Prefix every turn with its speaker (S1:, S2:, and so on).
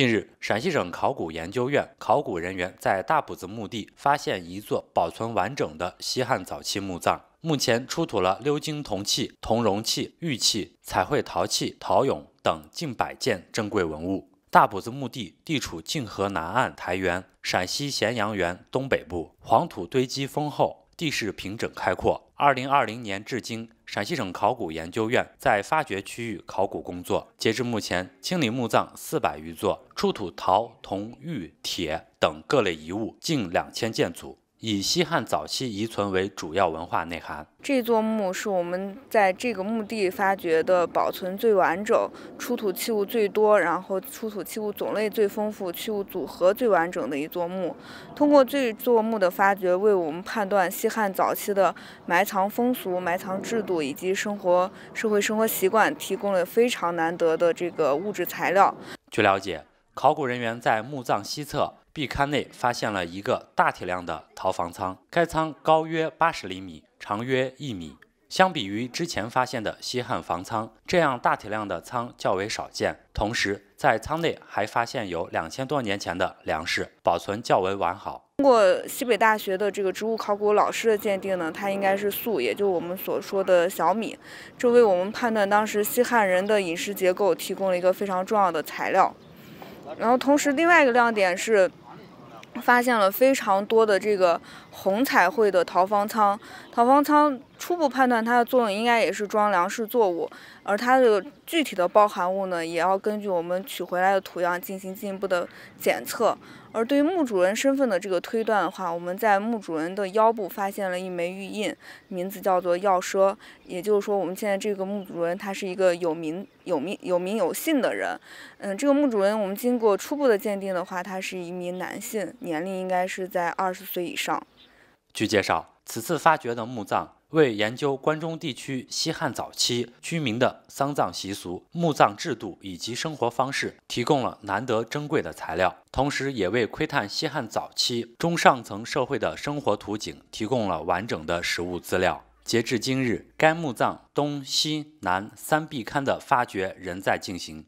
S1: 近日，陕西省考古研究院考古人员在大堡子墓地发现一座保存完整的西汉早期墓葬，目前出土了鎏金铜器、铜容器、玉器、彩绘陶器、陶俑等近百件珍贵文物。大堡子墓地地处泾河南岸台原，陕西咸阳原东北部，黄土堆积丰厚，地势平整开阔。二零二零年至今，陕西省考古研究院在发掘区域考古工作，截至目前清理墓葬四百余座，出土陶、铜、玉、铁等各类遗物近两千件组。以西汉早期遗存为主要文化内涵。
S2: 这座墓是我们在这个墓地发掘的保存最完整、出土器物最多，然后出土器物种类最丰富、器物组合最完整的一座墓。通过这座墓的发掘，为我们判断西汉早期的埋藏风俗、埋藏制度以及生活、社会生活习惯提供了非常难得的这个物质材料。
S1: 据了解，考古人员在墓葬西侧。壁龛内发现了一个大体量的陶房仓，该仓高约八十厘米，长约一米。相比于之前发现的西汉房仓，这样大体量的仓较为少见。同时，在仓内还发现有两千多年前的粮食，保存较为完好。
S2: 通过西北大学的这个植物考古老师的鉴定呢，它应该是粟，也就我们所说的小米。这为我们判断当时西汉人的饮食结构提供了一个非常重要的材料。然后，同时另外一个亮点是，发现了非常多的这个红彩绘的陶方仓，陶方仓。初步判断，它的作用应该也是装粮食作物，而它的具体的包含物呢，也要根据我们取回来的土样进行进一步的检测。而对于墓主人身份的这个推断的话，我们在墓主人的腰部发现了一枚玉印，名字叫做“药奢”，也就是说，我们现在这个墓主人他是一个有名有名有名有姓的人。嗯，这个墓主人我们经过初步的鉴定的话，他是一名男性，年龄应该是在二十岁以上。
S1: 据介绍，此次发掘的墓葬。为研究关中地区西汉早期居民的丧葬习俗、墓葬制度以及生活方式，提供了难得珍贵的材料，同时也为窥探西汉早期中上层社会的生活图景提供了完整的实物资料。截至今日，该墓葬东西南三壁龛的发掘仍在进行。